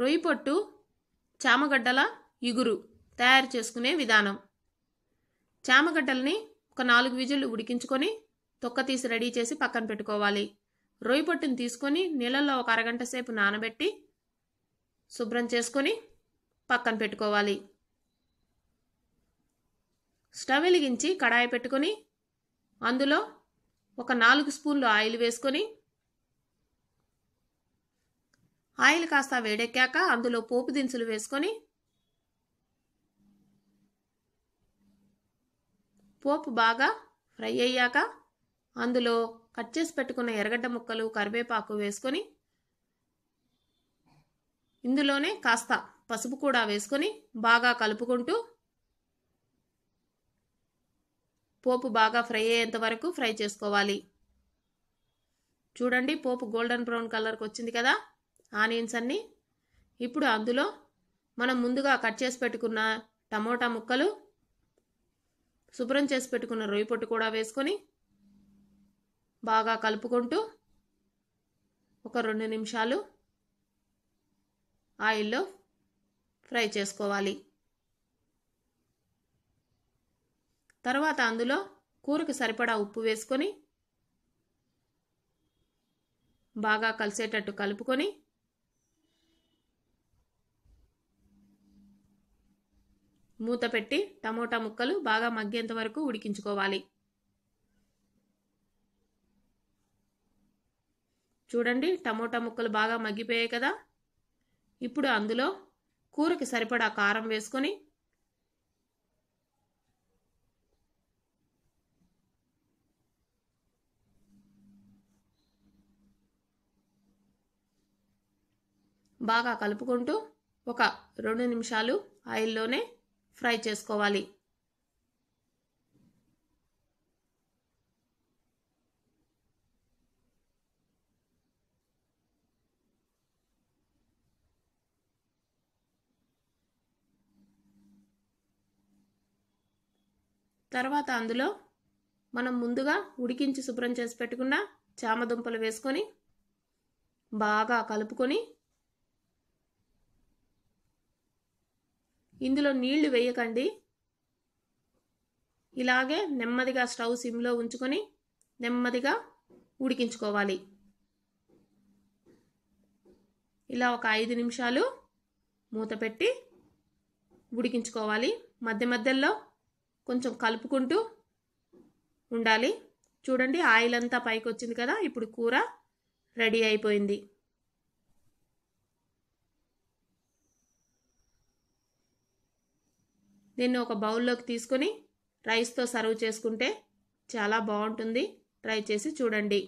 రొయ్యిపొట్టు పొట్టు చామగడ్డల ఇగురు తయారు చేసుకునే విధానం చామగడ్డల్ని ఒక నాలుగు విజులు ఉడికించుకొని తొక్క తీసి రెడీ చేసి పక్కన పెట్టుకోవాలి రొయ్యి పొట్టుని తీసుకొని నీళ్ళల్లో ఒక అరగంట సేపు నానబెట్టి శుభ్రం చేసుకొని పక్కన పెట్టుకోవాలి స్టవ్ వెలిగించి కడాయి పెట్టుకొని అందులో ఒక నాలుగు స్పూన్లు ఆయిల్ వేసుకొని ఆయిల్ కాస్త వేడెక్కాక అందులో పోపు దినుసులు వేసుకొని పోపు బాగా ఫ్రై అయ్యాక అందులో కట్ చేసి పెట్టుకున్న ఎర్రగడ్డ ముక్కలు కరివేపాకు వేసుకొని ఇందులోనే కాస్త పసుపు కూడా వేసుకొని బాగా కలుపుకుంటూ పోపు బాగా ఫ్రై అయ్యేంత వరకు ఫ్రై చేసుకోవాలి చూడండి పోపు గోల్డెన్ బ్రౌన్ కలర్కి వచ్చింది కదా ఆనియన్స్ అన్ని ఇప్పుడు అందులో మనం ముందుగా కట్ చేసి పెట్టుకున్న టమోటా ముక్కలు శుభ్రం చేసి పెట్టుకున్న రొయ్యి పొట్టు కూడా వేసుకొని బాగా కలుపుకుంటూ ఒక రెండు నిమిషాలు ఆయిల్లో ఫ్రై చేసుకోవాలి తర్వాత అందులో కూరకు సరిపడా ఉప్పు వేసుకొని బాగా కలిసేటట్టు కలుపుకొని మూత పెట్టి టమోటా ముక్కలు బాగా మగ్గేంత వరకు ఉడికించుకోవాలి చూడండి టమోటా ముక్కలు బాగా మగ్గిపోయాయి కదా ఇప్పుడు అందులో కూరకి సరిపడా కారం వేసుకొని బాగా కలుపుకుంటూ ఒక రెండు నిమిషాలు ఆయిల్లోనే ఫ్రై చేసుకోవాలి తర్వాత అందులో మనం ముందుగా ఉడికించి శుభ్రం చేసి పెట్టుకున్న చామదుంపలు వేసుకొని బాగా కలుపుకొని ఇందులో నీళ్లు వేయకండి ఇలాగే నెమ్మదిగా స్టవ్ సిమ్లో ఉంచుకొని నెమ్మదిగా ఉడికించుకోవాలి ఇలా ఒక ఐదు నిమిషాలు మూత పెట్టి ఉడికించుకోవాలి మధ్య మధ్యలో కొంచెం కలుపుకుంటూ ఉండాలి చూడండి ఆయిల్ అంతా పైకి వచ్చింది కదా ఇప్పుడు కూర రెడీ అయిపోయింది దీన్ని ఒక బౌల్లోకి తీసుకొని రైస్తో సర్వ్ చేసుకుంటే చాలా బాగుంటుంది ట్రై చేసి చూడండి